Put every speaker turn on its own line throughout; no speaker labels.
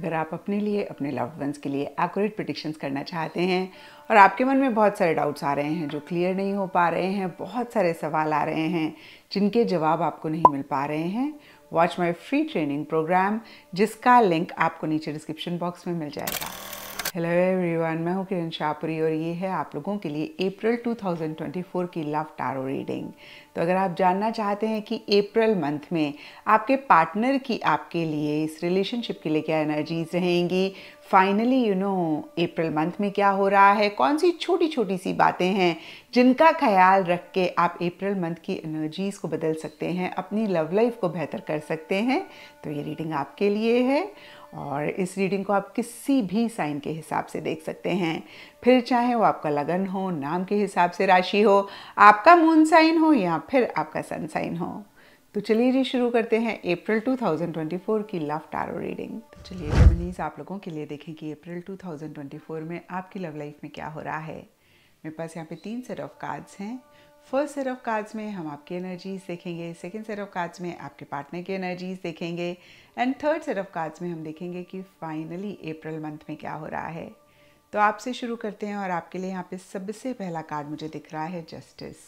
अगर आप अपने लिए अपने लव्ड वंस के लिए एक्यूरेट प्रडिक्शंस करना चाहते हैं और आपके मन में बहुत सारे डाउट्स आ रहे हैं जो क्लियर नहीं हो पा रहे हैं बहुत सारे सवाल आ रहे हैं जिनके जवाब आपको नहीं मिल पा रहे हैं watch my free training program जिसका लिंक आपको नीचे डिस्क्रिप्शन बॉक्स में मिल जाएगा हेलो एवरीवन मैं हूं किरण शाहपुरी और ये है आप लोगों के लिए अप्रैल 2024 की लव टारो रीडिंग तो अगर आप जानना चाहते हैं कि अप्रैल मंथ में आपके पार्टनर की आपके लिए इस रिलेशनशिप के लिए क्या एनर्जीज रहेंगी finally you know April month में क्या हो रहा है कौन सी छोटी छोटी सी बातें हैं जिनका ख्याल रख के आप अप्रैल मंथ की एनर्जीज़ को बदल सकते हैं अपनी लव लाइफ को बेहतर कर सकते हैं तो ये रीडिंग आपके लिए है और इस रीडिंग को आप किसी भी साइन के हिसाब से देख सकते हैं फिर चाहे वो आपका लगन हो नाम के हिसाब से राशि हो आपका मून साइन हो या फिर आपका सन साइन हो तो चलिए जी शुरू करते हैं अप्रैल 2024 की लव टारो रीडिंग तो चलिए जमनीज आप लोगों के लिए देखें कि अप्रैल 2024 में आपकी लव लाइफ में क्या हो रहा है मेरे पास यहाँ पे तीन सेट ऑफ कार्ड्स हैं फर्स्ट सेट ऑफ कार्ड्स में हम आपकी एनर्जीज देखेंगे सेकेंड सेट ऑफ कार्ड्स में आपके पार्टनर की एनर्जीज देखेंगे and third set of cards में हम देखेंगे कि फाइनली अप्रैल मंथ में क्या हो रहा है तो आपसे शुरू करते हैं और आपके लिए यहाँ पे सबसे पहला कार्ड मुझे दिख रहा है जस्टिस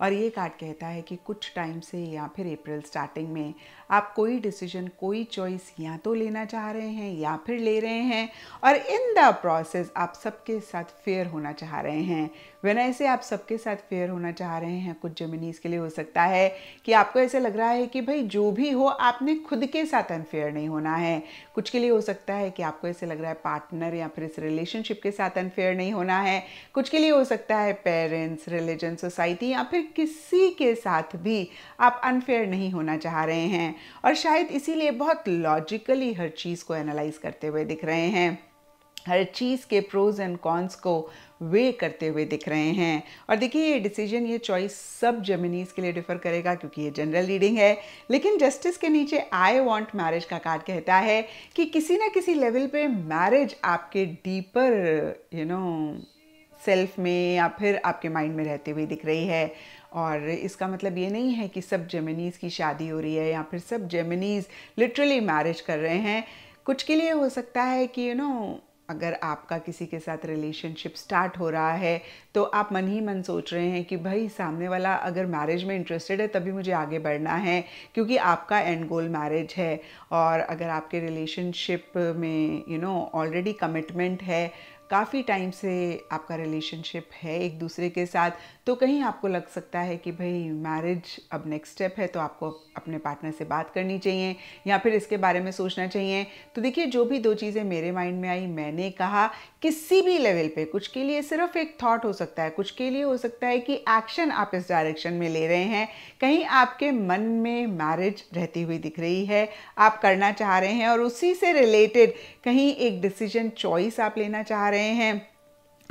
और ये कार्ड कहता है कि कुछ टाइम से या फिर अप्रैल स्टार्टिंग में आप कोई डिसीजन कोई चॉइस या तो लेना चाह रहे हैं या फिर ले रहे हैं और इन द प्रोसेस आप सबके साथ फेयर होना चाह रहे हैं वन ऐसे आप सबके साथ फेयर होना चाह रहे हैं कुछ जमीनी के लिए हो सकता है कि आपको ऐसे लग रहा है कि भाई जो भी हो आपने खुद के साथ अनफेयर नहीं होना है कुछ के लिए हो सकता है कि आपको ऐसे लग रहा है पार्टनर या फिर इस रिलेशनशिप के साथ अनफेयर नहीं होना है कुछ के लिए हो सकता है पेरेंट्स रिलीजन सोसाइटी या फिर किसी के साथ भी आप अनफेयर नहीं होना चाह रहे हैं और शायद इसीलिए बहुत लॉजिकली हर चीज़ को एनालाइज करते हुए दिख रहे हैं हर चीज़ के प्रोज एंड कॉन्स को वे करते हुए दिख रहे हैं और देखिए ये डिसीजन ये चॉइस सब जर्मनीज के लिए डिफर करेगा क्योंकि ये जनरल रीडिंग है लेकिन जस्टिस के नीचे आई वांट मैरिज का कार्ड कहता है कि किसी ना किसी लेवल पे मैरिज आपके deeper you you know know, self में या फिर आपके माइंड में रहते हुए दिख रही है और इसका मतलब ये नहीं है कि सब जेमिनीज़ की शादी हो रही है या फिर सब जेमिनीज़ लिटरली मैरिज कर रहे हैं कुछ के लिए हो सकता है कि यू you नो know, अगर आपका किसी के साथ रिलेशनशिप स्टार्ट हो रहा है तो आप मन ही मन सोच रहे हैं कि भाई सामने वाला अगर मैरिज में इंटरेस्टेड है तभी मुझे आगे बढ़ना है क्योंकि आपका एंड गोल मैरिज है और अगर आपके रिलेशनशिप में यू नो ऑलरेडी कमिटमेंट है काफ़ी टाइम से आपका रिलेशनशिप है एक दूसरे के साथ तो कहीं आपको लग सकता है कि भाई मैरिज अब नेक्स्ट स्टेप है तो आपको अपने पार्टनर से बात करनी चाहिए या फिर इसके बारे में सोचना चाहिए तो देखिए जो भी दो चीज़ें मेरे माइंड में आई मैंने कहा किसी भी लेवल पे कुछ के लिए सिर्फ एक थॉट हो सकता है कुछ के लिए हो सकता है कि एक्शन आप इस डायरेक्शन में ले रहे हैं कहीं आपके मन में मैरिज रहती हुई दिख रही है आप करना चाह रहे हैं और उसी से रिलेटेड कहीं एक डिसीजन चॉइस आप लेना चाह रहे हैं रहे हैं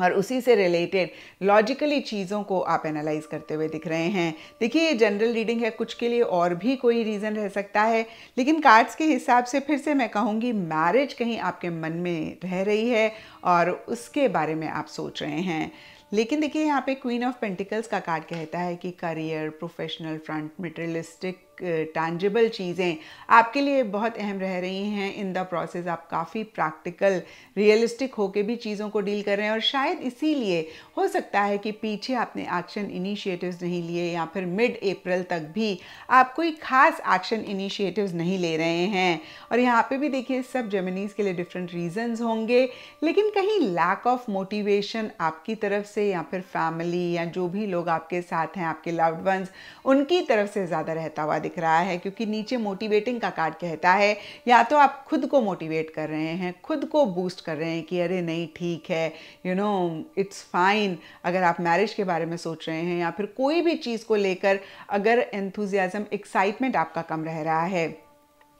और उसी से रिलेटेड लॉजिकली चीज़ों को आप एनालाइज करते हुए दिख रहे हैं देखिए ये जनरल रीडिंग है कुछ के लिए और भी कोई रीज़न रह सकता है लेकिन कार्ड्स के हिसाब से फिर से मैं कहूँगी मैरिज कहीं आपके मन में रह रही है और उसके बारे में आप सोच रहे हैं लेकिन देखिए यहाँ पे क्वीन ऑफ पेंटिकल्स का कार्ड कहता है कि career professional front materialistic tangible चीज़ें आपके लिए बहुत अहम रह रही हैं इन द प्रोसेस आप काफ़ी प्रैक्टिकल रियलिस्टिक होके भी चीज़ों को डील कर रहे हैं और शायद इसीलिए हो सकता है कि पीछे आपने एक्शन इनिशिएटिव्स नहीं लिए या फिर मिड अप्रैल तक भी आप कोई खास एक्शन इनिशिएटिव्स नहीं ले रहे हैं और यहाँ पे भी देखिए सब जर्मनीज़ के लिए डिफरेंट रीजंस होंगे लेकिन कहीं लैक ऑफ मोटिवेशन आपकी तरफ से से या फिर फैमिली या जो भी लोग आपके साथ हैं आपके लव्ड वंस उनकी तरफ से ज़्यादा रहता हुआ दिख रहा है क्योंकि नीचे मोटिवेटिंग का कार्ड कहता है या तो आप खुद को मोटिवेट कर रहे हैं खुद को बूस्ट कर रहे हैं कि अरे नहीं ठीक है यू नो इट्स फाइन अगर आप मैरिज के बारे में सोच रहे हैं या फिर कोई भी चीज़ को लेकर अगर एंथुजियाज़म एक्साइटमेंट आपका कम रह रहा है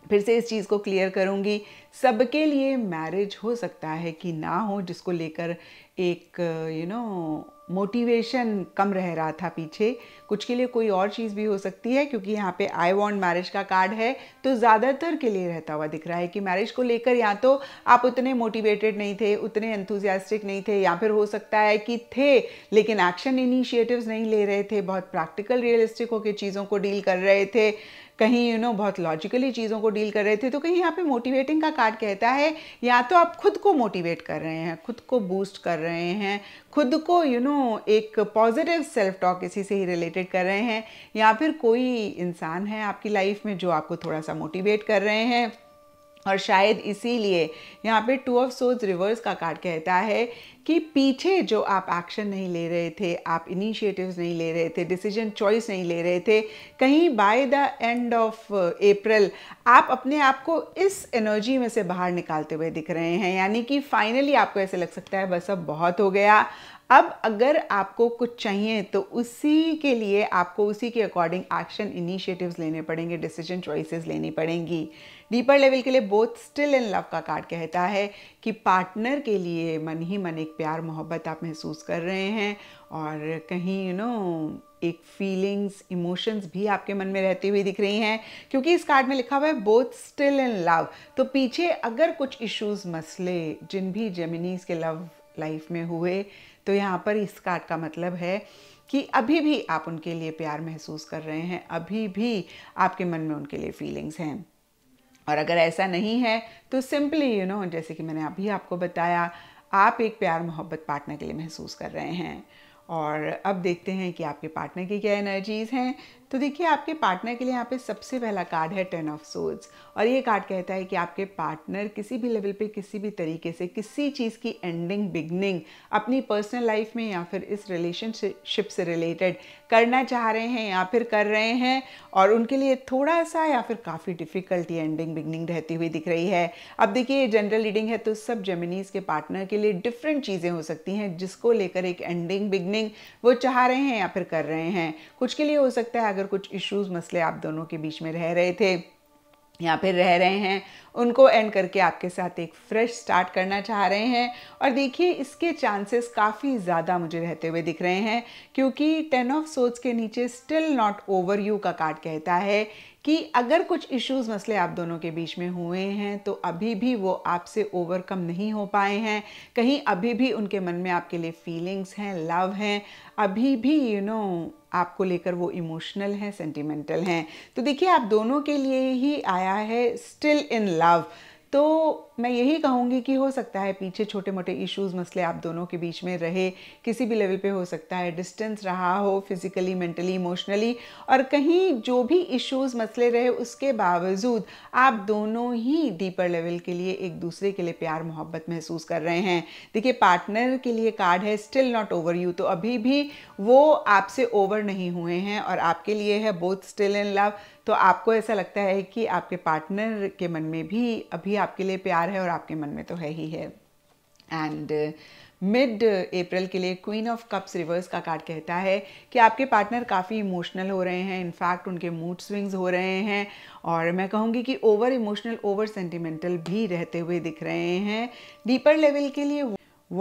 फिर से इस चीज़ को क्लियर करूँगी सबके लिए मैरिज हो सकता है कि ना हो जिसको लेकर एक यू नो मोटिवेशन कम रह रहा था पीछे कुछ के लिए कोई और चीज़ भी हो सकती है क्योंकि यहाँ पे आई वॉन्ट मैरिज का कार्ड है तो ज़्यादातर के लिए रहता हुआ दिख रहा है कि मैरिज को लेकर या तो आप उतने मोटिवेटेड नहीं थे उतने एंथुजियास्टिक नहीं थे या फिर हो सकता है कि थे लेकिन एक्शन इनिशिएटिव्स नहीं ले रहे थे बहुत प्रैक्टिकल रियलिस्टिक होकर चीज़ों को डील कर रहे थे कहीं यू you नो know, बहुत लॉजिकली चीज़ों को डील कर रहे थे तो कहीं यहाँ पे मोटिवेटिंग का कार्ड कहता है या तो आप खुद को मोटिवेट कर रहे हैं खुद को बूस्ट कर रहे हैं खुद को यू you नो know, एक पॉजिटिव सेल्फ टॉक इसी से ही रिलेटेड कर रहे हैं या फिर कोई इंसान है आपकी लाइफ में जो आपको थोड़ा सा मोटिवेट कर रहे हैं और शायद इसीलिए यहाँ पे टू ऑफ सोज रिवर्स का कार्ड कहता है कि पीछे जो आप एक्शन नहीं ले रहे थे आप इनिशिएटिव्स नहीं ले रहे थे डिसीजन चॉइस नहीं ले रहे थे कहीं by the end of April आप अपने आप को इस एनर्जी में से बाहर निकालते हुए दिख रहे हैं यानी कि फाइनली आपको ऐसे लग सकता है बस अब बहुत हो गया अब अगर आपको कुछ चाहिए तो उसी के लिए आपको उसी के अकॉर्डिंग एक्शन इनिशिएटिव्स लेने पड़ेंगे डिसीजन चॉइसेस लेनी पड़ेंगी डीपर लेवल के लिए बोथ स्टिल इन लव का कार्ड कहता है कि पार्टनर के लिए मन ही मन एक प्यार मोहब्बत आप महसूस कर रहे हैं और कहीं यू you नो know, एक फीलिंग्स इमोशंस भी आपके मन में रहती हुई दिख रही हैं क्योंकि इस कार्ड में लिखा हुआ है बोथ स्टिल इन लव तो पीछे अगर कुछ इश्यूज मसले जिन भी जेमिनीज के लव लाइफ में हुए तो यहाँ पर इस कार्ड का मतलब है कि अभी भी आप उनके लिए प्यार महसूस कर रहे हैं अभी भी आपके मन में उनके लिए फीलिंग्स हैं और अगर ऐसा नहीं है तो सिंपली यू नो जैसे कि मैंने अभी आपको बताया आप एक प्यार मोहब्बत पार्टनर के लिए महसूस कर रहे हैं और अब देखते हैं कि आपके पार्टनर की क्या एनर्जीज़ हैं तो देखिए आपके पार्टनर के लिए यहाँ पे सबसे पहला कार्ड है टेन ऑफ सोर्ड्स और ये कार्ड कहता है कि आपके पार्टनर किसी भी लेवल पे किसी भी तरीके से किसी चीज़ की एंडिंग बिगनिंग अपनी पर्सनल लाइफ में या फिर इस रिलेशनशिप से रिलेटेड करना चाह रहे हैं या फिर कर रहे हैं और उनके लिए थोड़ा सा या फिर काफ़ी डिफिकल्टी एंडिंग बिगनिंग रहती हुई दिख रही है अब देखिए ये जनरल रीडिंग है तो सब जेमिनीज के पार्टनर के लिए डिफरेंट चीज़ें हो सकती हैं जिसको लेकर एक एंडिंग बिगनिंग वो चाह रहे हैं या फिर कर रहे हैं कुछ के लिए हो सकता है अगर अगर कुछ इश्यूज मसले आप दोनों के बीच में रह रहे थे या फिर रह रहे हैं उनको एंड करके आपके साथ एक फ्रेश स्टार्ट करना चाह रहे हैं और देखिए इसके चांसेस काफ़ी ज़्यादा मुझे रहते हुए दिख रहे हैं क्योंकि टेन ऑफ सोच के नीचे स्टिल नॉट ओवर यू का कार्ड कहता है कि अगर कुछ इश्यूज मसले आप दोनों के बीच में हुए हैं तो अभी भी वो आपसे ओवरकम नहीं हो पाए हैं कहीं अभी भी उनके मन में आपके लिए फीलिंग्स हैं लव हैं अभी भी यू you नो know, आपको लेकर वो इमोशनल हैं सेंटिमेंटल हैं तो देखिए आप दोनों के लिए ही आया है स्टिल इन लव तो मैं यही कहूँगी कि हो सकता है पीछे छोटे मोटे इश्यूज मसले आप दोनों के बीच में रहे किसी भी लेवल पे हो सकता है डिस्टेंस रहा हो फिजिकली मेंटली इमोशनली और कहीं जो भी इश्यूज मसले रहे उसके बावजूद आप दोनों ही डीपर लेवल के लिए एक दूसरे के लिए प्यार मोहब्बत महसूस कर रहे हैं देखिए पार्टनर के लिए कार्ड है स्टिल नॉट ओवर यू तो अभी भी वो आपसे ओवर नहीं हुए हैं और आपके लिए है बोथ स्टिल इन लव तो आपको ऐसा लगता है कि आपके पार्टनर के मन में भी अभी आपके लिए प्यार है और आपके मन में तो है ही है एंड मिड अप्रैल के लिए क्वीन ऑफ कप्स रिवर्स का कार्ड कहता है कि आपके पार्टनर काफ़ी इमोशनल हो रहे हैं इनफैक्ट उनके मूड स्विंग्स हो रहे हैं और मैं कहूँगी कि ओवर इमोशनल ओवर सेंटिमेंटल भी रहते हुए दिख रहे हैं डीपर लेवल के लिए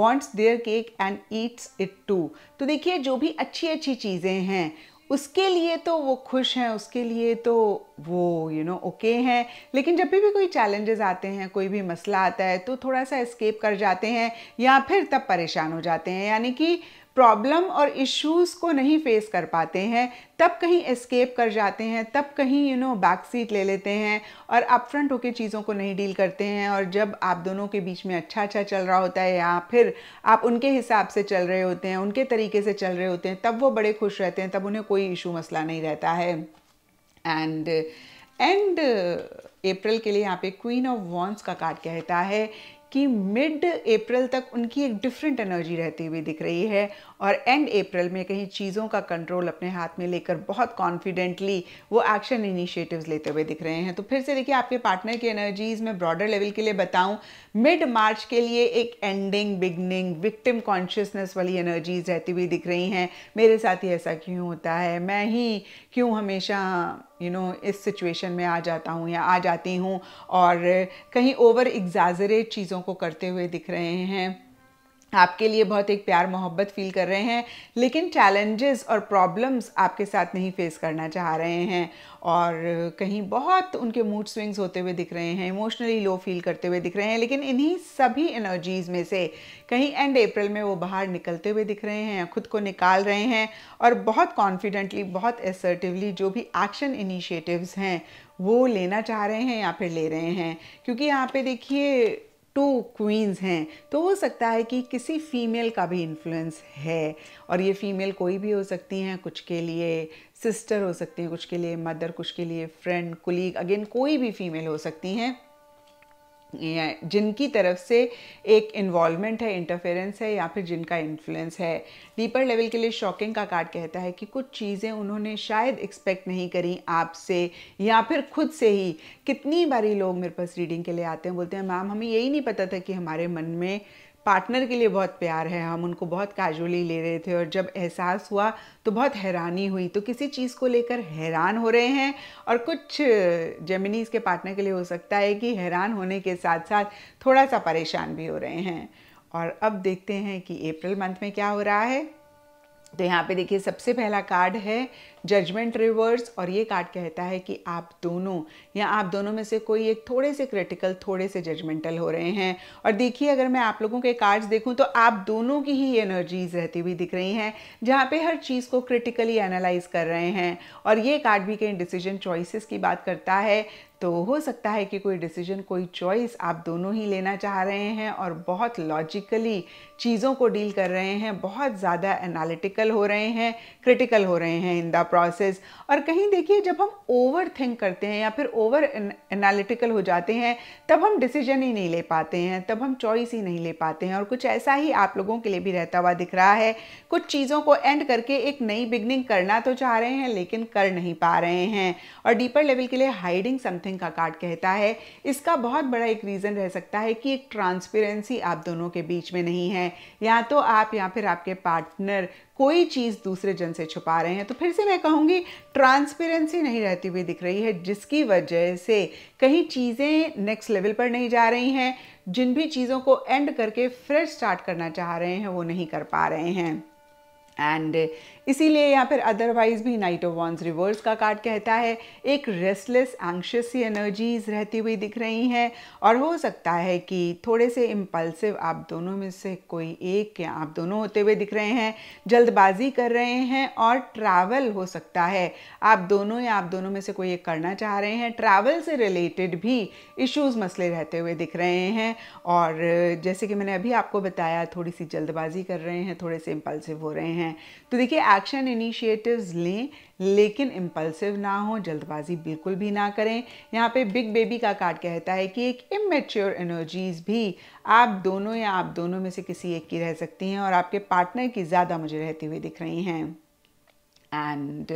wants their cake and eats it too तो देखिए जो भी अच्छी अच्छी चीज़ें हैं उसके लिए तो वो खुश हैं उसके लिए तो वो यू नो ओके हैं लेकिन जब भी कोई चैलेंजेस आते हैं कोई भी मसला आता है तो थोड़ा सा एस्केप कर जाते हैं या फिर तब परेशान हो जाते हैं यानी कि प्रॉब्लम और इश्यूज़ को नहीं फेस कर पाते हैं तब कहीं एस्केप कर जाते हैं तब कहीं यू नो बैक सीट ले लेते हैं और अपफ्रंट होकर चीज़ों को नहीं डील करते हैं और जब आप दोनों के बीच में अच्छा अच्छा चल रहा होता है या फिर आप उनके हिसाब से चल रहे होते हैं उनके तरीके से चल रहे होते हैं तब वो बड़े खुश रहते हैं तब उन्हें कोई इशू मसला नहीं रहता है एंड एंड अप्रैल के लिए यहाँ पे क्वीन ऑफ वॉन्स का कार्ड कहता है कि मिड अप्रैल तक उनकी एक डिफरेंट एनर्जी रहती हुई दिख रही है और एंड अप्रैल में कहीं चीज़ों का कंट्रोल अपने हाथ में लेकर बहुत कॉन्फिडेंटली वो एक्शन इनिशिएटिव्स लेते हुए दिख रहे हैं तो फिर से देखिए आपके पार्टनर की एनर्जीज मैं ब्रॉडर लेवल के लिए बताऊं मिड मार्च के लिए एक एंडिंग बिगनिंग विक्टिम कॉन्शियसनेस वाली एनर्जीज रहती हुई दिख रही हैं मेरे साथ ही ऐसा क्यों होता है मैं ही क्यों हमेशा यू नो इस सिचुएशन में आ जाता हूँ या आ जाती हूँ और कहीं ओवर एग्जाजरेट चीज़ों को करते हुए दिख रहे हैं आपके लिए बहुत एक प्यार मोहब्बत फील कर रहे हैं लेकिन चैलेंजेस और प्रॉब्लम्स आपके साथ नहीं फेस करना चाह रहे हैं और कहीं बहुत उनके मूड स्विंग्स होते हुए दिख रहे हैं इमोशनली लो फील करते हुए दिख रहे हैं लेकिन इन्हीं सभी एनर्जीज़ में से कहीं एंड अप्रैल में वो बाहर निकलते हुए दिख रहे हैं खुद को निकाल रहे हैं और बहुत कॉन्फिडेंटली बहुत एसर्टिवली जो भी एक्शन इनिशिएटिव्स हैं वो लेना चाह रहे हैं या फिर ले रहे हैं क्योंकि यहाँ पे देखिए टू क्वींस हैं तो हो सकता है कि किसी फीमेल का भी इन्फ्लुएंस है और ये फीमेल कोई भी हो सकती हैं कुछ के लिए सिस्टर हो सकती हैं कुछ के लिए मदर कुछ के लिए फ्रेंड कुलीग अगेन कोई भी फीमेल हो सकती हैं जिनकी तरफ से एक इन्वॉल्वमेंट है इंटरफेरेंस है या फिर जिनका इन्फ्लुएंस है डीपर लेवल के लिए शॉकिंग का कार्ड कहता है कि कुछ चीज़ें उन्होंने शायद एक्सपेक्ट नहीं करी आपसे या फिर खुद से ही कितनी बारी लोग मेरे पास रीडिंग के लिए आते हैं बोलते हैं मैम हमें यही नहीं पता था कि हमारे मन में पार्टनर के लिए बहुत प्यार है हम उनको बहुत कैजुअली ले रहे थे और जब एहसास हुआ तो बहुत हैरानी हुई तो किसी चीज़ को लेकर हैरान हो रहे हैं और कुछ जेमिनीज़ के पार्टनर के लिए हो सकता है कि हैरान होने के साथ साथ थोड़ा सा परेशान भी हो रहे हैं और अब देखते हैं कि अप्रैल मंथ में क्या हो रहा है तो यहाँ पे देखिए सबसे पहला कार्ड है जजमेंट रिवर्स और ये कार्ड कहता है कि आप दोनों या आप दोनों में से कोई एक थोड़े से क्रिटिकल थोड़े से जजमेंटल हो रहे हैं और देखिए अगर मैं आप लोगों के कार्ड्स देखूं तो आप दोनों की ही एनर्जीज रहती हुई दिख रही हैं जहाँ पे हर चीज़ को क्रिटिकली एनालाइज कर रहे हैं और ये कार्ड भी कहीं डिसीजन चॉइसिस की बात करता है तो हो सकता है कि कोई डिसीजन कोई चॉइस आप दोनों ही लेना चाह रहे हैं और बहुत लॉजिकली चीज़ों को डील कर रहे हैं बहुत ज़्यादा एनालिटिकल हो रहे हैं क्रिटिकल हो रहे हैं इन द प्रोसेस और कहीं देखिए जब हम ओवर थिंक करते हैं या फिर ओवर एनालिटिकल हो जाते हैं तब हम डिसीजन ही नहीं ले पाते हैं तब हम चॉइस ही नहीं ले पाते हैं और कुछ ऐसा ही आप लोगों के लिए भी रहता हुआ दिख रहा है कुछ चीज़ों को एंड करके एक नई बिगनिंग करना तो चाह रहे हैं लेकिन कर नहीं पा रहे हैं और डीपर लेवल के लिए हाइडिंग समथिंग का कार्ड कहता है इसका बहुत बड़ा एक रीज़न रह सकता है कि एक ट्रांसपेरेंसी आप दोनों के बीच में नहीं है या तो आप या फिर आपके पार्टनर कोई चीज़ दूसरे जन से छुपा रहे हैं तो फिर से मैं कहूँगी ट्रांसपेरेंसी नहीं रहती हुई दिख रही है जिसकी वजह से कहीं चीज़ें नेक्स्ट लेवल पर नहीं जा रही हैं जिन भी चीज़ों को एंड करके फ्रेश स्टार्ट करना चाह रहे हैं वो नहीं कर पा रहे हैं एंड uh, इसीलिए या फिर अदरवाइज भी नाइट ऑफ वॉन्स रिवर्स का कार्ड कहता है एक रेस्टलेस एंशियस एनर्जीज रहती हुई दिख रही हैं और हो सकता है कि थोड़े से इम्पल्सिव आप दोनों में से कोई एक या आप दोनों होते हुए दिख रहे हैं जल्दबाजी कर रहे हैं और ट्रैवल हो सकता है आप दोनों या आप दोनों में से कोई एक करना चाह रहे हैं ट्रैवल से रिलेटेड भी इश्यूज मसले रहते हुए दिख रहे हैं और जैसे कि मैंने अभी आपको बताया थोड़ी सी जल्दबाजी कर रहे हैं थोड़े से इम्पल्सिव हो रहे हैं हैं तो देखिए एक्शन इनिशिएटिव्स लें लेकिन इम्पल्सिव ना हो जल्दबाजी बिल्कुल भी ना करें यहाँ पे बिग बेबी का कार्ड कहता है कि एक इमेच्योर एनर्जीज़ भी आप दोनों या आप दोनों में से किसी एक की रह सकती हैं और आपके पार्टनर की ज़्यादा मुझे रहती हुई दिख रही हैं एंड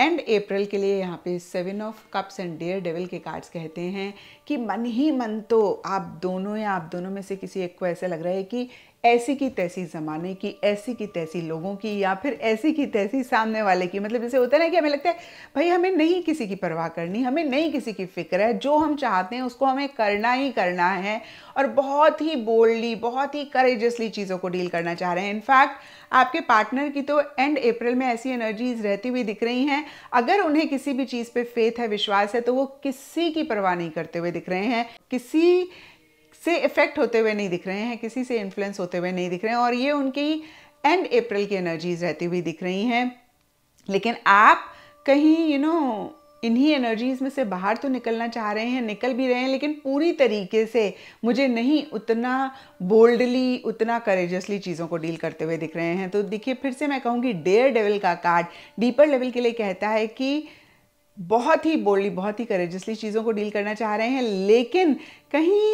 एंड अप्रैल के लिए यहाँ पे seven of cups and the devil के कार्ड्स कहते हैं कि मन ही मन तो आप दोनों या आप दोनों में से किसी एक को ऐसा लग रहा है कि ऐसी की तैसी ज़माने की ऐसी की तैसी लोगों की या फिर ऐसी की तैसी सामने वाले की मतलब जैसे होता है ना कि हमें लगता है भाई हमें नहीं किसी की परवाह करनी हमें नहीं किसी की फिक्र है जो हम चाहते हैं उसको हमें करना ही करना है और बहुत ही बोल्डली बहुत ही करेजसली चीज़ों को डील करना चाह रहे हैं इनफैक्ट आपके पार्टनर की तो एंड अप्रैल में ऐसी एनर्जीज रहती हुई दिख रही हैं अगर उन्हें किसी भी चीज़ पे फेथ है विश्वास है तो वो किसी की परवाह नहीं करते हुए दिख रहे हैं किसी से इफ़ेक्ट होते हुए नहीं दिख रहे हैं किसी से इन्फ्लुएंस होते हुए नहीं दिख रहे हैं और ये उनकी एंड अप्रैल की एनर्जीज रहती हुई दिख रही हैं लेकिन आप कहीं यू नो इन्हीं एनर्जीज में से बाहर तो निकलना चाह रहे हैं निकल भी रहे हैं लेकिन पूरी तरीके से मुझे नहीं उतना बोल्डली उतना करेजसली चीज़ों को डील करते हुए दिख रहे हैं तो देखिए फिर से मैं कहूँगी डेयर डेवल का कार्ड डीपर लेवल के लिए कहता है कि बहुत ही बोल्डली बहुत ही करेजसली चीज़ों को डील करना चाह रहे हैं लेकिन कहीं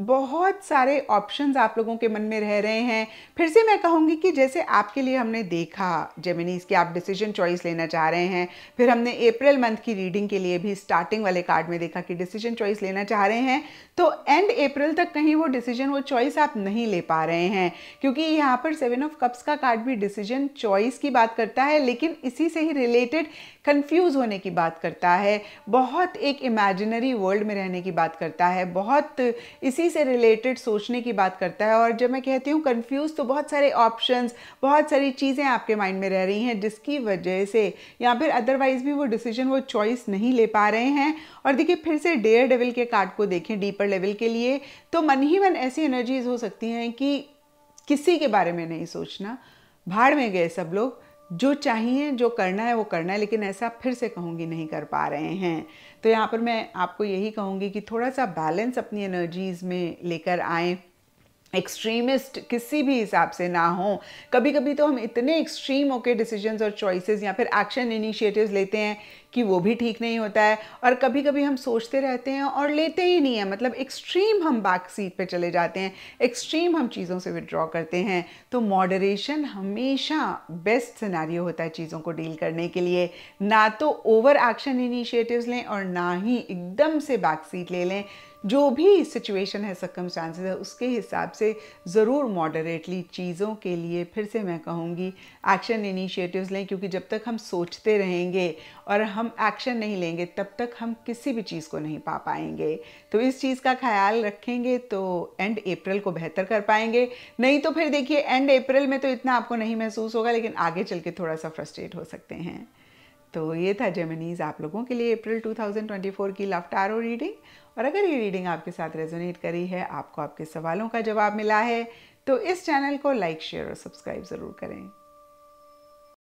बहुत सारे ऑप्शंस आप लोगों के मन में रह रहे हैं फिर से मैं कहूँगी कि जैसे आपके लिए हमने देखा जेमिनीज की आप डिसीजन चॉइस लेना चाह रहे हैं फिर हमने अप्रैल मंथ की रीडिंग के लिए भी स्टार्टिंग वाले कार्ड में देखा कि डिसीजन चॉइस लेना चाह रहे हैं तो एंड अप्रैल तक कहीं वो डिसीजन वो चॉइस आप नहीं ले पा रहे हैं क्योंकि यहाँ पर सेवन ऑफ कप्स का कार्ड भी डिसीजन चॉइस की बात करता है लेकिन इसी से ही रिलेटेड कंफ्यूज होने की बात करता है बहुत एक इमेजिनरी वर्ल्ड में रहने की बात करता है बहुत इसी से रिलेटेड सोचने की बात करता है और जब मैं कहती हूँ कंफ्यूज तो बहुत सारे ऑप्शंस बहुत सारी चीज़ें आपके माइंड में रह रही हैं जिसकी वजह से या फिर अदरवाइज़ भी वो डिसीजन वो चॉइस नहीं ले पा रहे हैं और देखिए फिर से डेयर लेवल के कार्ड को देखें डीपर लेवल के लिए तो मन ही मन ऐसी एनर्जीज हो सकती हैं कि किसी के बारे में नहीं सोचना भाड़ में गए सब लोग जो चाहिए जो करना है वो करना है लेकिन ऐसा फिर से कहूँगी नहीं कर पा रहे हैं तो यहाँ पर मैं आपको यही कहूँगी कि थोड़ा सा बैलेंस अपनी एनर्जीज़ में लेकर आएँ एक्सट्रीमिस्ट किसी भी हिसाब से ना हो कभी कभी तो हम इतने एक्सट्रीम होके डिसीजंस और चॉइसेस या फिर एक्शन इनिशिएटिव्स लेते हैं कि वो भी ठीक नहीं होता है और कभी कभी हम सोचते रहते हैं और लेते ही नहीं है मतलब एक्सट्रीम हम बैक सीट पे चले जाते हैं एक्सट्रीम हम चीज़ों से विड्रॉ करते हैं तो मॉडरेशन हमेशा बेस्ट सिनारियो होता है चीज़ों को डील करने के लिए ना तो ओवर एक्शन इनिशिएटिव्स लें और ना ही एकदम से बैक सीट ले लें जो भी सिचुएशन है सकमस्टांसेस है उसके हिसाब से ज़रूर मॉडरेटली चीज़ों के लिए फिर से मैं कहूँगी एक्शन इनिशिएटिव्स लें क्योंकि जब तक हम सोचते रहेंगे और हम एक्शन नहीं लेंगे तब तक हम किसी भी चीज़ को नहीं पा पाएंगे तो इस चीज़ का ख्याल रखेंगे तो एंड अप्रैल को बेहतर कर पाएंगे नहीं तो फिर देखिए एंड अप्रैल में तो इतना आपको नहीं महसूस होगा लेकिन आगे चल के थोड़ा सा फ्रस्ट्रेट हो सकते हैं तो ये था जेमिनीज आप लोगों के लिए अप्रैल 2024 की लव आरो रीडिंग और अगर ये रीडिंग आपके साथ रेजोनेट करी है आपको आपके सवालों का जवाब मिला है तो इस चैनल को लाइक शेयर और सब्सक्राइब ज़रूर करें